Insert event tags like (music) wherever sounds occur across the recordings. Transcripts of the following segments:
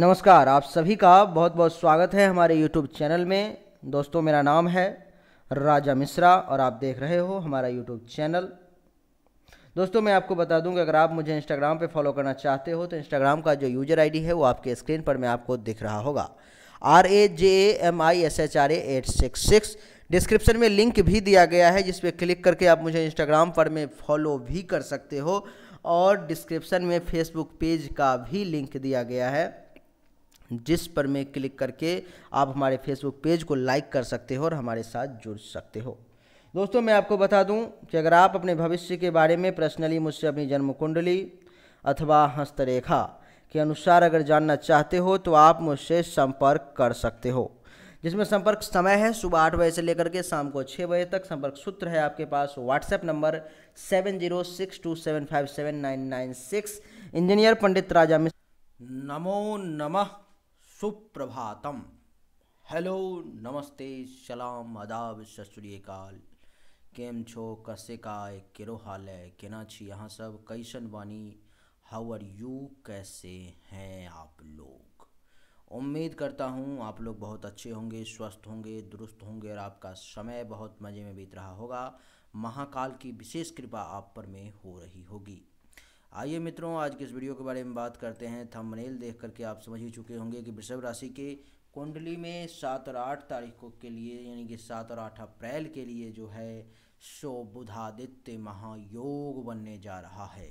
नमस्कार आप सभी का बहुत बहुत स्वागत है हमारे यूट्यूब चैनल में दोस्तों मेरा नाम है राजा मिश्रा और आप देख रहे हो हमारा यूट्यूब चैनल दोस्तों मैं आपको बता दूं कि अगर आप मुझे इंस्टाग्राम पे फॉलो करना चाहते हो तो इंस्टाग्राम का जो यूजर आई है वो आपके स्क्रीन पर मैं आपको दिख रहा होगा R A J A M I S H R eight six six description में लिंक भी दिया गया है जिस पर क्लिक करके आप मुझे इंस्टाग्राम पर में फॉलो भी कर सकते हो और डिस्क्रिप्शन में फेसबुक पेज का भी लिंक दिया गया है जिस पर मैं क्लिक करके आप हमारे फेसबुक पेज को लाइक कर सकते हो और हमारे साथ जुड़ सकते हो दोस्तों मैं आपको बता दूं कि अगर आप अपने भविष्य के बारे में पर्सनली मुझसे अपनी जन्म कुंडली अथवा हस्तरेखा के अनुसार अगर जानना चाहते हो तो आप मुझसे संपर्क कर सकते हो जिसमें संपर्क समय है सुबह आठ बजे से लेकर के शाम को छः बजे तक संपर्क सूत्र है आपके पास WhatsApp number seven zero six two seven five seven nine nine six engineer Pandit Raja Mishra नमो नमः सुप्रभातम हेलो नमस्ते सलाम आदाब सतरीकाल केम छो कसे काय केरो हाल है केना छी यहाँ सब कैसन वानी हाउ आर यू कैसे हैं आप लोग उम्मीद करता हूँ आप लोग बहुत अच्छे होंगे स्वस्थ होंगे दुरुस्त होंगे और आपका समय बहुत मज़े में बीत रहा होगा महाकाल की विशेष कृपा आप पर में हो रही होगी आइए मित्रों आज के इस वीडियो के बारे में बात करते हैं थंबनेल देख करके आप समझ ही चुके होंगे कि वृषभ राशि के कुंडली में सात और आठ तारीख के लिए यानी कि सात और आठ अप्रैल के लिए जो है सो बुधादित्य महायोग बनने जा रहा है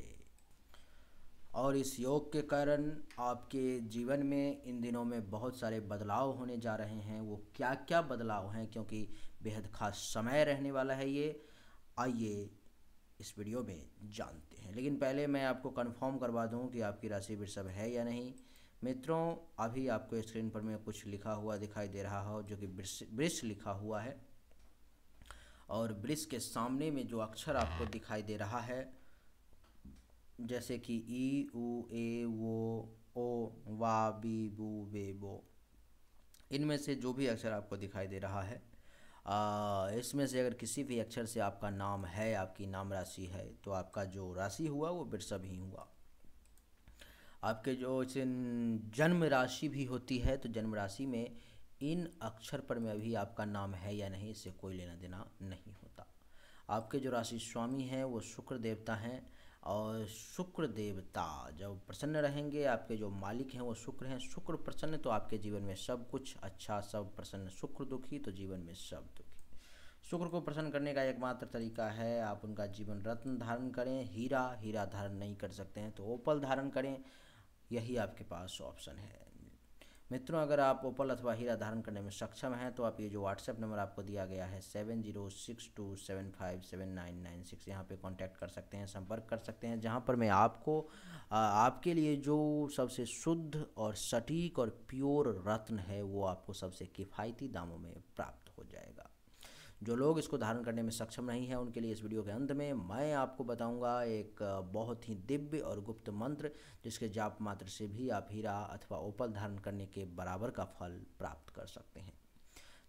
और इस योग के कारण आपके जीवन में इन दिनों में बहुत सारे बदलाव होने जा रहे हैं वो क्या क्या बदलाव हैं क्योंकि बेहद खास समय रहने वाला है ये आइए इस वीडियो में जानते हैं लेकिन पहले मैं आपको कंफर्म करवा दूं कि आपकी राशि वृषभ है या नहीं मित्रों अभी आपको स्क्रीन पर मैं कुछ लिखा हुआ दिखाई दे रहा हो जो कि वृक्ष लिखा हुआ है और वृक्ष के सामने में जो अक्षर आपको दिखाई दे रहा है जैसे कि ई ऊ ए वो ओ वा बी बू वे बो इनमें से जो भी अक्षर आपको दिखाई दे रहा है इसमें से अगर किसी भी अक्षर से आपका नाम है आपकी नाम राशि है तो आपका जो राशि हुआ वो वृषभ ही हुआ आपके जो जन्म राशि भी होती है तो जन्म राशि में इन अक्षर पर में अभी आपका नाम है या नहीं इससे कोई लेना देना नहीं होता आपके जो राशि स्वामी हैं वो शुक्र देवता हैं और शुक्र देवता जब प्रसन्न रहेंगे आपके जो मालिक हैं वो शुक्र हैं शुक्र प्रसन्न तो आपके जीवन में सब कुछ अच्छा सब प्रसन्न शुक्र दुखी तो जीवन में सब दुखी शुक्र को प्रसन्न करने का एकमात्र तरीका है आप उनका जीवन रत्न धारण करें हीरा हीरा धारण नहीं कर सकते हैं तो ओपल धारण करें यही आपके पास ऑप्शन है मित्रों अगर आप ओपल अथवा हीरा धारण करने में सक्षम हैं तो आप ये जो व्हाट्सएप नंबर आपको दिया गया है seven zero six two seven five seven nine nine six यहाँ पर कॉन्टैक्ट कर सकते हैं संपर्क कर सकते हैं जहाँ पर मैं आपको आपके लिए जो सबसे शुद्ध और सटीक और प्योर रत्न है वो आपको सबसे किफ़ायती दामों में प्राप्त हो जाएगा जो लोग इसको धारण करने में सक्षम नहीं हैं उनके लिए इस वीडियो के अंत में मैं आपको बताऊंगा एक बहुत ही दिव्य और गुप्त मंत्र जिसके जाप मात्र से भी आप हीरा अथवा ओपल धारण करने के बराबर का फल प्राप्त कर सकते हैं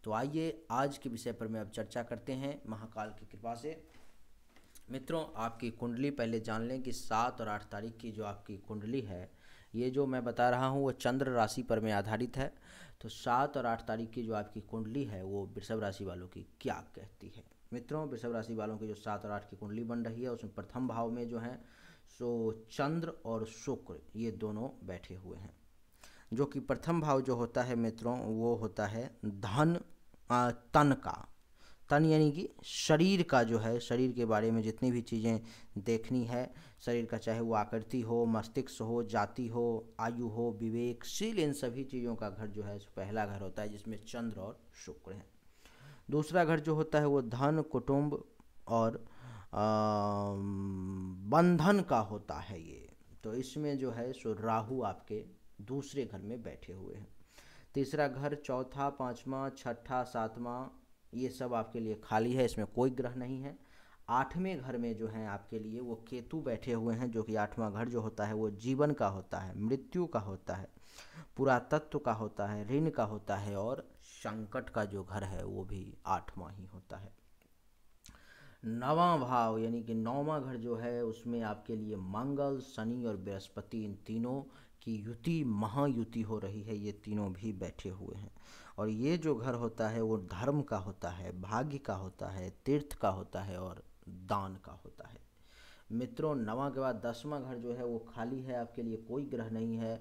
तो आइए आज के विषय पर मैं अब चर्चा करते हैं महाकाल की कृपा से मित्रों आपकी कुंडली पहले जान लें कि सात और आठ तारीख की जो आपकी कुंडली है ये जो मैं बता रहा हूँ वो चंद्र राशि पर में आधारित है तो सात और आठ तारीख की जो आपकी कुंडली है वो वृषभ राशि वालों की क्या कहती है मित्रों वृषभ राशि वालों की जो सात और आठ की कुंडली बन रही है उसमें प्रथम भाव में जो है सो चंद्र और शुक्र ये दोनों बैठे हुए हैं जो कि प्रथम भाव जो होता है मित्रों वो होता है धन तन का तन यानी कि शरीर का जो है शरीर के बारे में जितनी भी चीज़ें देखनी है शरीर का चाहे वो आकृति हो मस्तिष्क हो जाति हो आयु हो विवेकशील इन सभी चीज़ों का घर जो है पहला घर होता है जिसमें चंद्र और शुक्र हैं दूसरा घर जो होता है वो धन कुटुंब और आ, बंधन का होता है ये तो इसमें जो है सो राहु आपके दूसरे घर में बैठे हुए हैं तीसरा घर चौथा पाँचवा छठा सातवां ये सब आपके लिए खाली है इसमें कोई ग्रह नहीं है आठवें घर में जो है आपके लिए वो केतु बैठे हुए हैं जो कि आठवां घर जो होता है वो जीवन का होता है मृत्यु का होता है पुरातत्व का होता है ऋण का होता है और संकट का जो घर है वो भी आठवां ही होता है नवा भाव यानी कि नौवा घर जो है उसमें आपके लिए मंगल शनि और बृहस्पति इन तीनों की युति महायुति हो रही है ये तीनों भी बैठे हुए हैं और ये जो घर होता है वो धर्म का होता है भाग्य का होता है तीर्थ का होता है और दान का होता है मित्रों नवा के बाद दसवां घर जो है वो खाली है आपके लिए कोई ग्रह नहीं है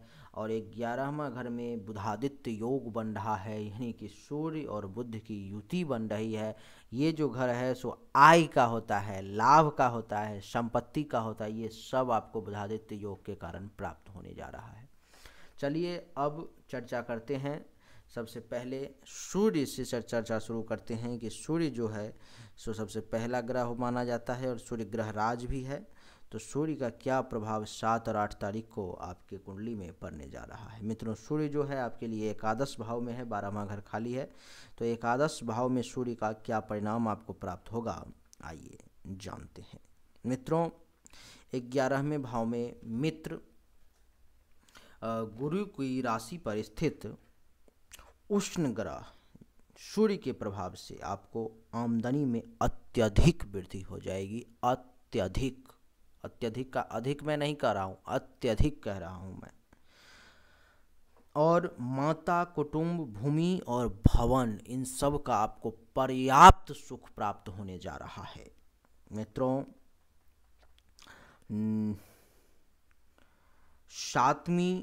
और एक ग्यारहवा घर में बुधादित्य योग बन रहा है यानी कि सूर्य और बुद्ध की युति बन रही है ये जो घर है सो आय का होता है लाभ का होता है संपत्ति का होता है ये सब आपको बुधादित्य योग के कारण प्राप्त होने जा रहा है चलिए अब चर्चा करते हैं सबसे पहले सूर्य से चर्चा शुरू करते हैं कि सूर्य जो है सो सबसे पहला ग्रह माना जाता है और सूर्य ग्रह राज भी है तो सूर्य का क्या प्रभाव सात और आठ तारीख को आपके कुंडली में पड़ने जा रहा है मित्रों सूर्य जो है आपके लिए एकादश भाव में है बारहवा घर खाली है तो एकादश भाव में सूर्य का क्या परिणाम आपको प्राप्त होगा आइए जानते हैं मित्रों ग्यारहवें भाव में मित्र गुरु की राशि पर स्थित उष्ण ग्रह सूर्य के प्रभाव से आपको आमदनी में अत्यधिक वृद्धि हो जाएगी अत्यधिक अत्यधिक का अधिक मैं नहीं कह रहा हूँ अत्यधिक कह रहा हूँ मैं और माता कुटुंब भूमि और भवन इन सब का आपको पर्याप्त सुख प्राप्त होने जा रहा है मित्रों सातवीं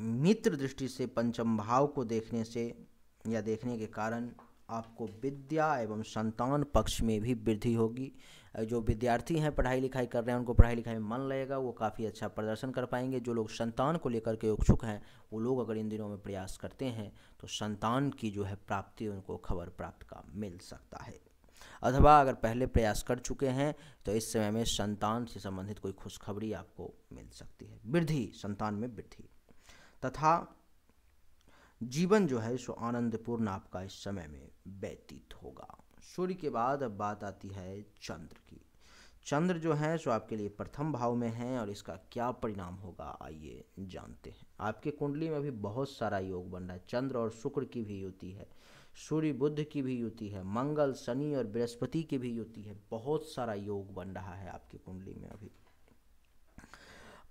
मित्र दृष्टि से पंचम भाव को देखने से या देखने के कारण आपको विद्या एवं संतान पक्ष में भी वृद्धि होगी जो विद्यार्थी हैं पढ़ाई लिखाई कर रहे हैं उनको पढ़ाई लिखाई में मन लगेगा वो काफ़ी अच्छा प्रदर्शन कर पाएंगे जो लोग संतान को लेकर के उत्सुक हैं वो लोग अगर इन दिनों में प्रयास करते हैं तो संतान की जो है प्राप्ति उनको खबर प्राप्त का मिल सकता है अथवा अगर पहले प्रयास कर चुके हैं तो इस समय में संतान से संबंधित कोई खुशखबरी आपको मिल सकती है वृद्धि संतान में वृद्धि तथा जीवन जो है सो आनंदपूर्ण आपका इस समय में व्यतीत होगा सूर्य के बाद अब बात आती है चंद्र की चंद्र जो है सो आपके लिए प्रथम भाव में है और इसका क्या परिणाम होगा आइए जानते हैं आपके कुंडली में भी बहुत सारा योग बन रहा है चंद्र और शुक्र की भी युति है सूर्य बुद्ध की भी युति है मंगल शनि और बृहस्पति की भी युति है बहुत सारा योग बन रहा है आपकी कुंडली में अभी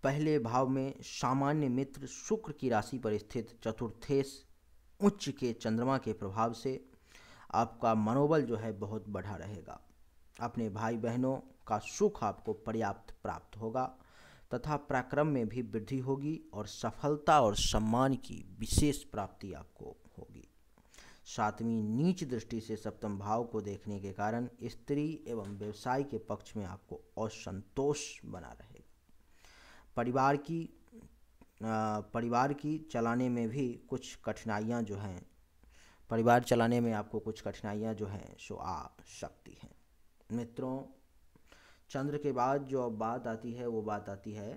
पहले भाव में सामान्य मित्र शुक्र की राशि पर स्थित चतुर्थेश उच्च के चंद्रमा के प्रभाव से आपका मनोबल जो है बहुत बढ़ा रहेगा अपने भाई बहनों का सुख आपको पर्याप्त प्राप्त होगा तथा पराक्रम में भी वृद्धि होगी और सफलता और सम्मान की विशेष प्राप्ति आपको होगी सातवीं नीच दृष्टि से सप्तम भाव को देखने के कारण स्त्री एवं व्यवसाय के पक्ष में आपको असंतोष बना रहे परिवार की परिवार की चलाने में भी कुछ कठिनाइयाँ जो हैं परिवार चलाने में आपको कुछ कठिनाइयाँ जो हैं सो आ सकती हैं मित्रों चंद्र के बाद जो अब बात आती है वो बात आती है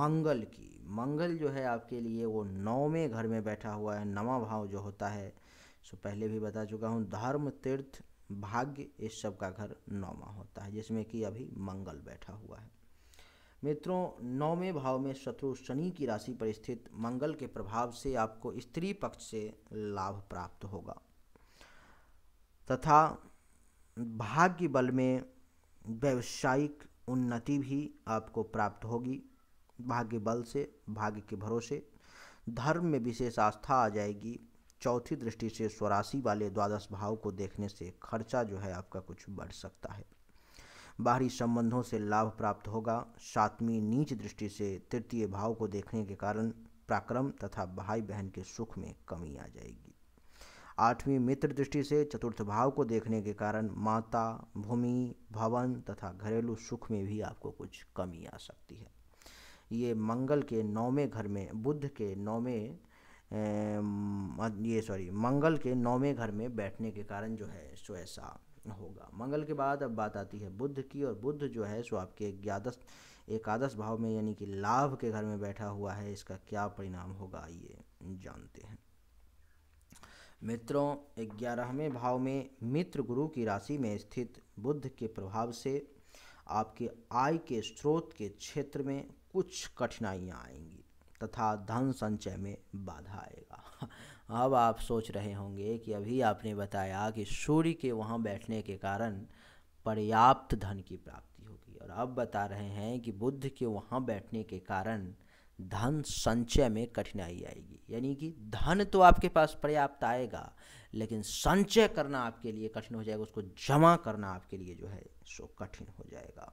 मंगल की मंगल जो है आपके लिए वो नौवें घर में बैठा हुआ है नवा भाव जो होता है सो पहले भी बता चुका हूँ धर्म तीर्थ भाग्य इस सब का घर नौवा होता है जिसमें कि अभी मंगल बैठा हुआ है मित्रों नौवें भाव में शत्रु शनि की राशि पर स्थित मंगल के प्रभाव से आपको स्त्री पक्ष से लाभ प्राप्त होगा तथा भाग्य बल में व्यवसायिक उन्नति भी आपको प्राप्त होगी भाग्य बल से भाग्य के भरोसे धर्म में विशेष आस्था आ जाएगी चौथी दृष्टि से स्वराशि वाले द्वादश भाव को देखने से खर्चा जो है आपका कुछ बढ़ सकता है बाहरी संबंधों से लाभ प्राप्त होगा सातवीं नीच दृष्टि से तृतीय भाव को देखने के कारण पराक्रम तथा भाई बहन के सुख में कमी आ जाएगी आठवीं मित्र दृष्टि से चतुर्थ भाव को देखने के कारण माता भूमि भवन तथा घरेलू सुख में भी आपको कुछ कमी आ सकती है ये मंगल के नौवें घर में बुद्ध के नौवें ये सॉरी मंगल के नौवें घर में बैठने के कारण जो है सो ऐसा होगा मंगल के बाद अब बात आती है बुद्ध की और बुद्ध जो है सो आपके ग्यादश एकादश भाव में यानी कि लाभ के घर में बैठा हुआ है इसका क्या परिणाम होगा ये जानते हैं मित्रों ग्यारहवें भाव में मित्र गुरु की राशि में स्थित बुद्ध के प्रभाव से आपके आय के स्रोत के क्षेत्र में कुछ कठिनाइयाँ आएंगी तथा धन संचय में बाधा आएगा (laughs) अब आप सोच रहे होंगे कि अभी आपने बताया कि सूर्य के वहाँ बैठने के कारण पर्याप्त धन की प्राप्ति होगी और अब बता रहे हैं कि बुद्ध के वहाँ बैठने के कारण धन संचय में कठिनाई आएगी यानी कि धन तो आपके पास पर्याप्त आएगा लेकिन संचय करना आपके लिए कठिन हो जाएगा उसको जमा करना आपके लिए जो है सो कठिन हो जाएगा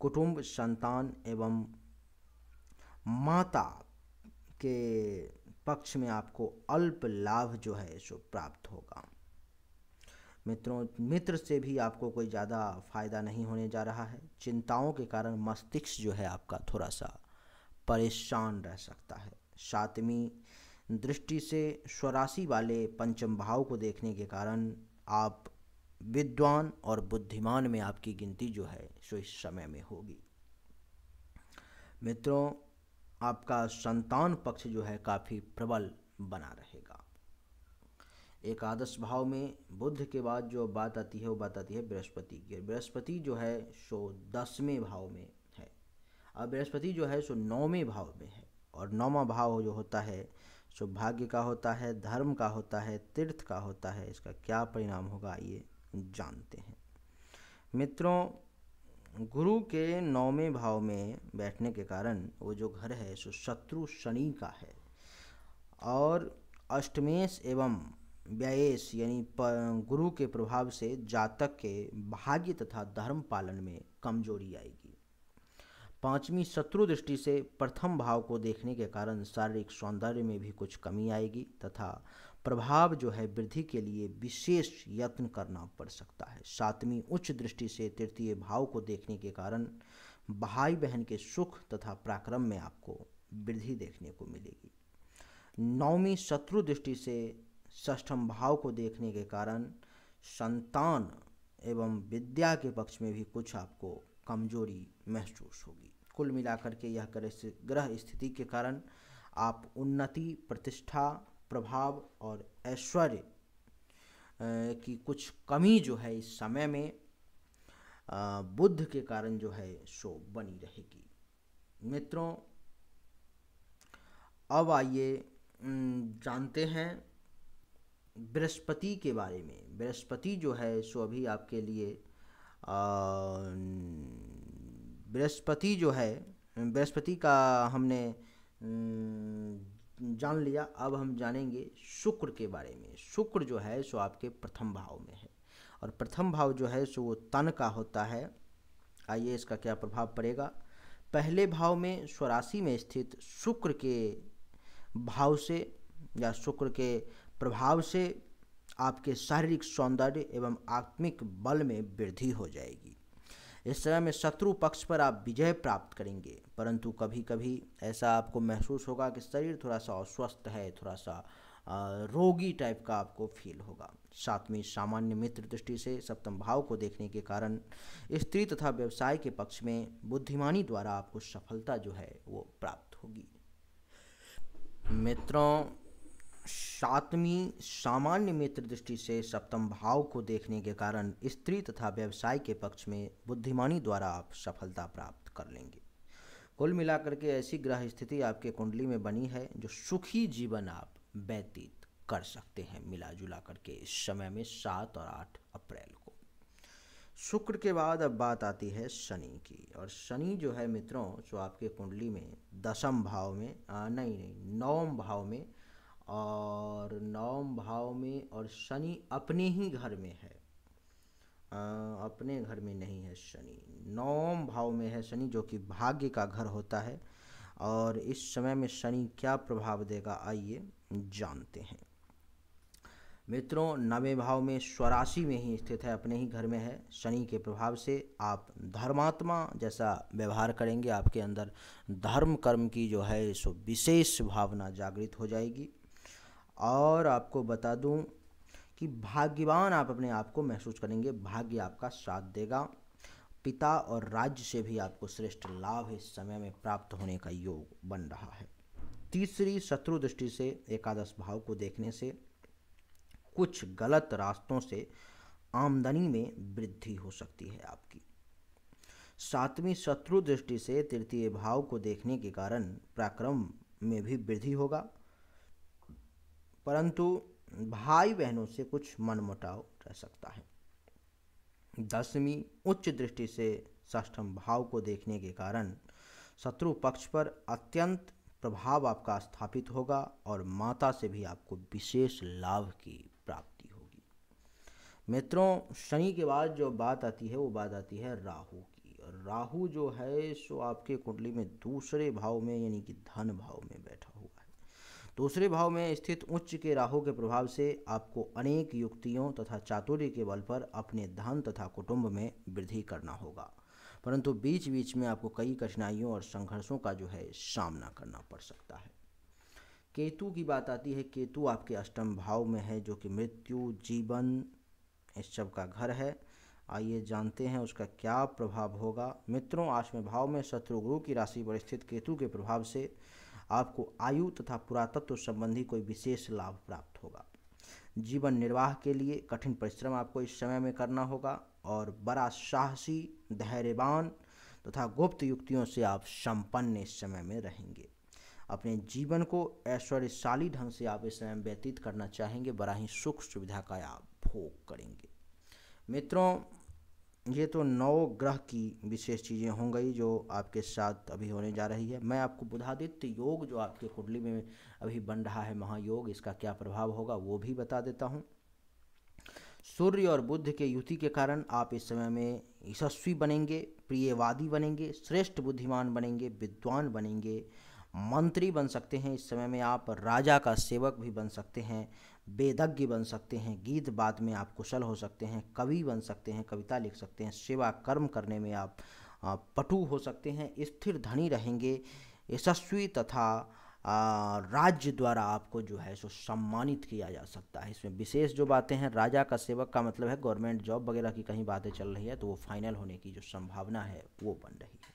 कुटुंब संतान एवं माता के पक्ष में आपको अल्प लाभ जो है सो प्राप्त होगा मित्रों मित्र से भी आपको कोई ज़्यादा फायदा नहीं होने जा रहा है चिंताओं के कारण मस्तिष्क जो है आपका थोड़ा सा परेशान रह सकता है सातवीं दृष्टि से स्वराशि वाले पंचम भाव को देखने के कारण आप विद्वान और बुद्धिमान में आपकी गिनती जो है सो इस समय में होगी मित्रों आपका संतान पक्ष जो है काफ़ी प्रबल बना रहेगा एक आदर्श भाव में बुद्ध के बाद जो बात आती है वो बात आती है बृहस्पति की बृहस्पति जो है सो दसवें भाव में है और बृहस्पति जो है सो नौवें भाव में है और नौवा भाव जो होता है सो भाग्य का होता है धर्म का होता है तीर्थ का होता है इसका क्या परिणाम होगा ये जानते हैं मित्रों गुरु के नौवें भाव में बैठने के कारण वो जो घर है सो शत्रु शनि का है और अष्टमेश एवं व्ययेश यानी गुरु के प्रभाव से जातक के भाग्य तथा धर्म पालन में कमजोरी आएगी पांचवी शत्रु दृष्टि से प्रथम भाव को देखने के कारण शारीरिक सौंदर्य में भी कुछ कमी आएगी तथा प्रभाव जो है वृद्धि के लिए विशेष यत्न करना पड़ सकता है सातवीं उच्च दृष्टि से तृतीय भाव को देखने के कारण भाई बहन के सुख तथा पराक्रम में आपको वृद्धि देखने को मिलेगी नौवीं शत्रु दृष्टि से ष्ठम भाव को देखने के कारण संतान एवं विद्या के पक्ष में भी कुछ आपको कमजोरी महसूस होगी कुल मिलाकर के यह ग्रह स्थिति के कारण आप उन्नति प्रतिष्ठा प्रभाव और ऐश्वर्य की कुछ कमी जो है इस समय में बुद्ध के कारण जो है सो बनी रहेगी मित्रों अब आइए जानते हैं बृहस्पति के बारे में बृहस्पति जो है सो अभी आपके लिए बृहस्पति जो है बृहस्पति का हमने जान लिया अब हम जानेंगे शुक्र के बारे में शुक्र जो है सो आपके प्रथम भाव में है और प्रथम भाव जो है सो वो तन का होता है आइए इसका क्या प्रभाव पड़ेगा पहले भाव में स्वराशि में स्थित शुक्र के भाव से या शुक्र के प्रभाव से आपके शारीरिक सौंदर्य एवं आत्मिक बल में वृद्धि हो जाएगी इस समय में शत्रु पक्ष पर आप विजय प्राप्त करेंगे परंतु कभी कभी ऐसा आपको महसूस होगा कि शरीर थोड़ा सा अस्वस्थ है थोड़ा सा रोगी टाइप का आपको फील होगा सातवीं सामान्य मित्र दृष्टि से सप्तम भाव को देखने के कारण स्त्री तथा व्यवसाय के पक्ष में बुद्धिमानी द्वारा आपको सफलता जो है वो प्राप्त होगी मित्रों सातवीं सामान्य मित्र दृष्टि से सप्तम भाव को देखने के कारण स्त्री तथा व्यवसाय के पक्ष में बुद्धिमानी द्वारा आप सफलता प्राप्त कर लेंगे कुल मिलाकर के ऐसी ग्रह स्थिति आपके कुंडली में बनी है जो सुखी जीवन आप व्यतीत कर सकते हैं मिला जुला करके इस समय में सात और आठ अप्रैल को शुक्र के बाद अब बात आती है शनि की और शनि जो है मित्रों जो आपके कुंडली में दसम भाव में आ, नहीं नहीं नवम भाव में और नवम भाव में और शनि अपने ही घर में है आ, अपने घर में नहीं है शनि नवम भाव में है शनि जो कि भाग्य का घर होता है और इस समय में शनि क्या प्रभाव देगा आइए जानते हैं मित्रों नवे भाव में स्वराशि में ही स्थित है अपने ही घर में है शनि के प्रभाव से आप धर्मात्मा जैसा व्यवहार करेंगे आपके अंदर धर्म कर्म की जो है सो विशेष भावना जागृत हो जाएगी और आपको बता दूं कि भाग्यवान आप अपने आप को महसूस करेंगे भाग्य आपका साथ देगा पिता और राज्य से भी आपको श्रेष्ठ लाभ इस समय में प्राप्त होने का योग बन रहा है तीसरी शत्रु दृष्टि से एकादश भाव को देखने से कुछ गलत रास्तों से आमदनी में वृद्धि हो सकती है आपकी सातवीं शत्रु दृष्टि से तृतीय भाव को देखने के कारण पराक्रम में भी वृद्धि होगा परंतु भाई बहनों से कुछ मनमुटाव रह सकता है दसवीं उच्च दृष्टि से षष्ठम भाव को देखने के कारण शत्रु पक्ष पर अत्यंत प्रभाव आपका स्थापित होगा और माता से भी आपको विशेष लाभ की प्राप्ति होगी मित्रों शनि के बाद जो बात आती है वो बात आती है राहु की और राहु जो है सो आपके कुंडली में दूसरे भाव में यानी कि धन भाव में बैठा दूसरे भाव में स्थित उच्च के राहु के प्रभाव से आपको अनेक युक्तियों तथा चातुर्य के बल पर अपने धन तथा कुटुंब में वृद्धि करना होगा परंतु बीच बीच में आपको कई कठिनाइयों और संघर्षों का जो है सामना करना पड़ सकता है केतु की बात आती है केतु आपके अष्टम भाव में है जो कि मृत्यु जीवन इस सब का घर है आइए जानते हैं उसका क्या प्रभाव होगा मित्रों आठवें भाव में शत्रु गुरु की राशि पर स्थित केतु के प्रभाव से आपको आयु तथा पुरातत्व संबंधी कोई विशेष लाभ प्राप्त होगा जीवन निर्वाह के लिए कठिन परिश्रम आपको इस समय में करना होगा और बड़ा साहसी धैर्यवान तथा गुप्त युक्तियों से आप संपन्न इस समय में रहेंगे अपने जीवन को ऐश्वर्यशाली ढंग से आप इस समय व्यतीत करना चाहेंगे बड़ा ही सुख सुविधा का आप भोग करेंगे मित्रों ये तो नौ ग्रह की विशेष चीज़ें हो गई जो आपके साथ अभी होने जा रही है मैं आपको बुधादित्य योग जो आपके कुंडली में अभी बन रहा है महायोग इसका क्या प्रभाव होगा वो भी बता देता हूँ सूर्य और बुद्ध के युति के कारण आप इस समय में यशस्वी बनेंगे प्रियवादी बनेंगे श्रेष्ठ बुद्धिमान बनेंगे विद्वान बनेंगे मंत्री बन सकते हैं इस समय में आप राजा का सेवक भी बन सकते हैं वेदज्ञ बन सकते हैं गीत बात में आप कुशल हो सकते हैं कवि बन सकते हैं कविता लिख सकते हैं सेवा कर्म करने में आप पटु हो सकते हैं स्थिर धनी रहेंगे यशस्वी तथा राज्य द्वारा आपको जो है सो सम्मानित किया जा सकता है इसमें विशेष जो बातें हैं राजा का सेवक का मतलब है गवर्नमेंट जॉब वगैरह की कहीं बातें चल रही है तो वो फाइनल होने की जो संभावना है वो बन रही है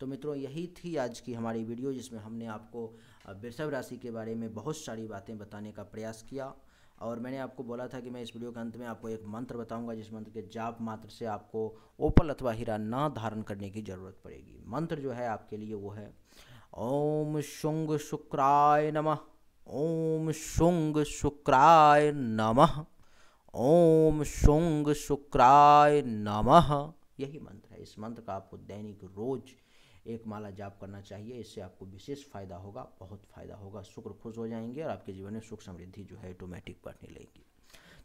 तो मित्रों यही थी आज की हमारी वीडियो जिसमें हमने आपको वृषभ राशि के बारे में बहुत सारी बातें बताने का प्रयास किया और मैंने आपको बोला था कि मैं इस वीडियो के अंत में आपको एक मंत्र बताऊंगा जिस मंत्र के जाप मात्र से आपको ओपल अथवा हीरा ना धारण करने की ज़रूरत पड़ेगी मंत्र जो है आपके लिए वो है ओम शुंग शुक्राय नमः ओम शुंग शुक्राय नमः ओम शुंग शुक्राय नमः यही मंत्र है इस मंत्र का आपको दैनिक रोज़ एक माला जाप करना चाहिए इससे आपको विशेष फ़ायदा होगा बहुत फ़ायदा होगा शुक्र खुश हो जाएंगे और आपके जीवन में सुख समृद्धि जो है ऑटोमेटिक बढ़ने लगेगी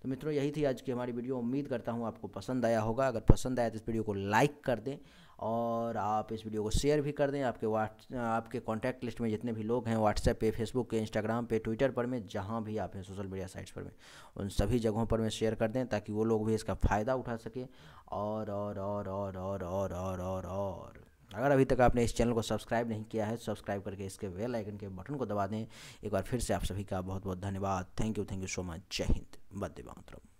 तो मित्रों यही थी आज की हमारी वीडियो उम्मीद करता हूँ आपको पसंद आया होगा अगर पसंद आया तो इस वीडियो को लाइक कर दें और आप इस वीडियो को शेयर भी कर दें आपके व्हाट्स आपके कॉन्टैक्ट लिस्ट में जितने भी लोग हैं व्हाट्सएप पे फेसबुक पे इंस्टाग्राम पे ट्विटर पर में जहाँ भी आप हैं सोशल मीडिया साइट्स पर में उन सभी जगहों पर में शेयर कर दें ताकि वो लोग भी इसका फ़ायदा उठा सकें और और और और और और और और अगर अभी तक आपने इस चैनल को सब्सक्राइब नहीं किया है सब्सक्राइब करके इसके बेल आइकन के बटन को दबा दें एक बार फिर से आप सभी का बहुत बहुत धन्यवाद thank you thank you so much Jai Hind birthday Mataram